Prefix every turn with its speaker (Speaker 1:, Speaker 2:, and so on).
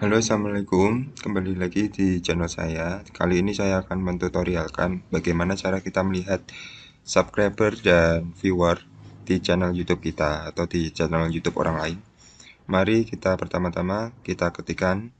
Speaker 1: Halo assalamualaikum kembali lagi di channel saya kali ini saya akan mentutorialkan bagaimana cara kita melihat subscriber dan viewer di channel youtube kita atau di channel youtube orang lain mari kita pertama-tama kita ketikkan